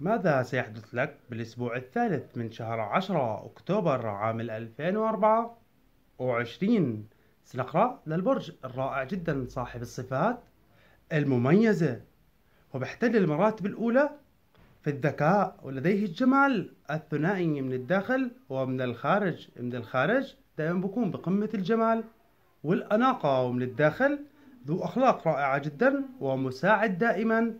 ماذا سيحدث لك بالأسبوع الثالث من شهر عشرة أكتوبر عام 2024 سنقرأ للبرج الرائع جدا صاحب الصفات المميزة وبيحتل المراتب الأولى في الذكاء ولديه الجمال الثنائي من الداخل ومن الخارج من الخارج دائما بكون بقمة الجمال والأناقة ومن الداخل ذو أخلاق رائعة جدا ومساعد دائما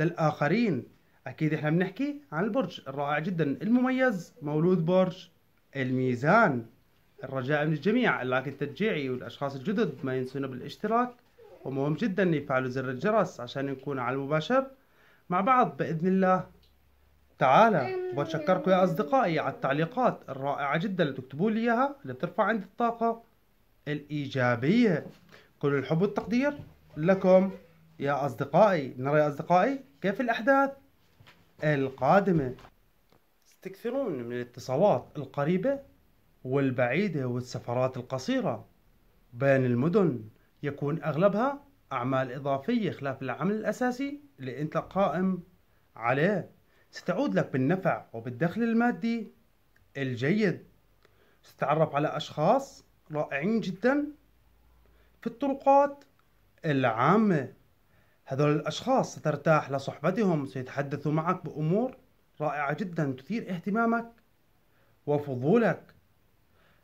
للآخرين اكيد احنا بنحكي عن البرج الرائع جدا المميز مولود برج الميزان الرجاء من الجميع اللايك التشجيعي والاشخاص الجدد ما ينسون بالاشتراك ومهم جدا يفعلوا زر الجرس عشان نكون على المباشر مع بعض باذن الله تعالى وبتشكركم يا اصدقائي على التعليقات الرائعه جدا اللي تكتبوا لي اياها اللي بترفع عندي الطاقه الايجابيه كل الحب والتقدير لكم يا اصدقائي نرى يا اصدقائي كيف الاحداث القادمة تكثرون من الاتصالات القريبة والبعيدة والسفرات القصيرة بين المدن يكون أغلبها أعمال إضافية خلاف العمل الأساسي اللي أنت قائم عليه ستعود لك بالنفع وبالدخل المادي الجيد ستتعرف على أشخاص رائعين جدا في الطرقات العامة هذول الأشخاص سترتاح لصحبتهم سيتحدثوا معك بأمور رائعة جدا تثير اهتمامك وفضولك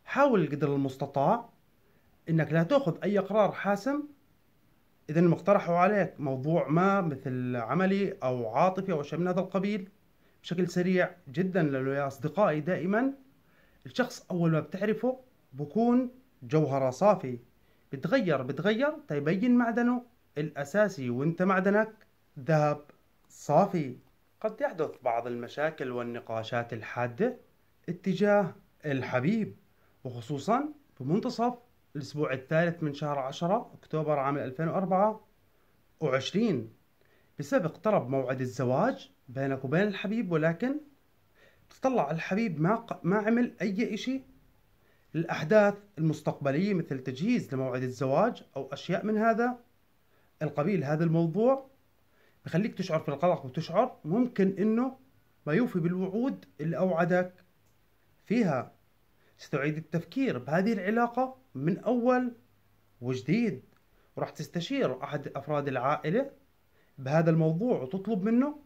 حاول قدر المستطاع انك لا تاخذ اي قرار حاسم اذا مقترحوا عليك موضوع ما مثل عملي او عاطفي او شيء من هذا القبيل بشكل سريع جدا لانه يا اصدقائي دائما الشخص اول ما بتعرفه بكون جوهره صافي بتغير بتغير تيبين معدنه الأساسي وأنت معدنك ذهب صافي قد يحدث بعض المشاكل والنقاشات الحادة اتجاه الحبيب وخصوصا في منتصف الأسبوع الثالث من شهر 10 أكتوبر عام 2024 وعشرين بسبب اقترب موعد الزواج بينك وبين الحبيب ولكن تطلع الحبيب ما ما عمل أي إشي الأحداث المستقبلية مثل تجهيز لموعد الزواج أو أشياء من هذا القبيل هذا الموضوع بخليك تشعر في القلق وتشعر ممكن انه ما يوفي بالوعود اللي اوعدك فيها ستعيد التفكير بهذه العلاقة من اول وجديد وراح تستشير احد افراد العائلة بهذا الموضوع وتطلب منه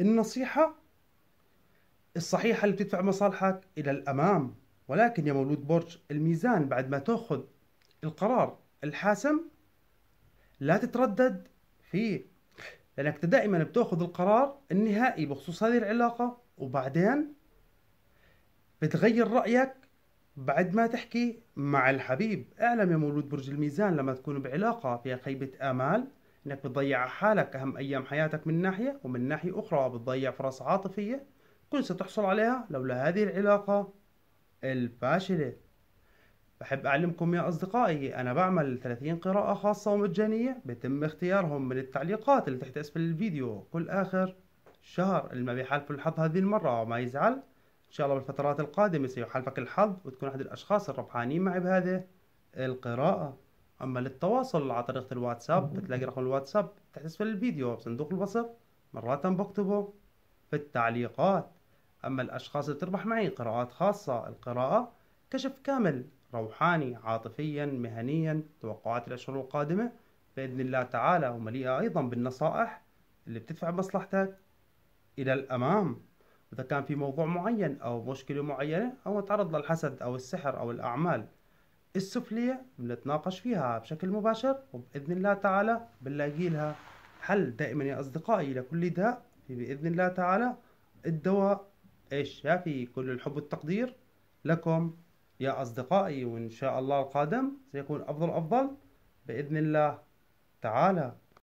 النصيحة الصحيحة اللي بتدفع مصالحك الى الامام ولكن يا مولود برج الميزان بعد ما تاخذ القرار الحاسم لا تتردد فيه لانك دائما بتاخذ القرار النهائي بخصوص هذه العلاقه وبعدين بتغير رايك بعد ما تحكي مع الحبيب اعلم يا مولود برج الميزان لما تكون بعلاقه فيها خيبه امال انك بتضيع حالك اهم ايام حياتك من ناحيه ومن ناحيه اخرى بتضيع فرص عاطفيه كل ستحصل عليها لولا هذه العلاقه الفاشله بحب أعلمكم يا أصدقائي أنا بعمل 30 قراءة خاصة ومجانية بيتم اختيارهم من التعليقات اللي تحت اسفل الفيديو كل آخر شهر اللي ما بيحالف الحظ هذه المرة وما يزعل إن شاء الله بالفترات القادمة سيحالفك الحظ وتكون أحد الأشخاص الربحانين معي بهذه القراءة أما للتواصل على طريقة الواتساب بتلاقي رقم الواتساب تحت اسفل الفيديو بصندوق الوصف مرات بكتبه في التعليقات أما الأشخاص اللي تربح معي قراءات خاصة القراءة كشف كامل روحاني عاطفيا مهنيا توقعات الأشهر القادمة بإذن الله تعالى ومليئة أيضا بالنصائح اللي بتدفع مصلحتك إلى الأمام إذا كان في موضوع معين أو مشكلة معينة أو تعرض للحسد أو السحر أو الأعمال السفلية بنتناقش فيها بشكل مباشر وبإذن الله تعالى بنلاقي لها حل دائما يا أصدقائي لكل داء بإذن الله تعالى الدواء الشافي كل الحب والتقدير لكم يا أصدقائي وإن شاء الله القادم سيكون أفضل أفضل بإذن الله تعالى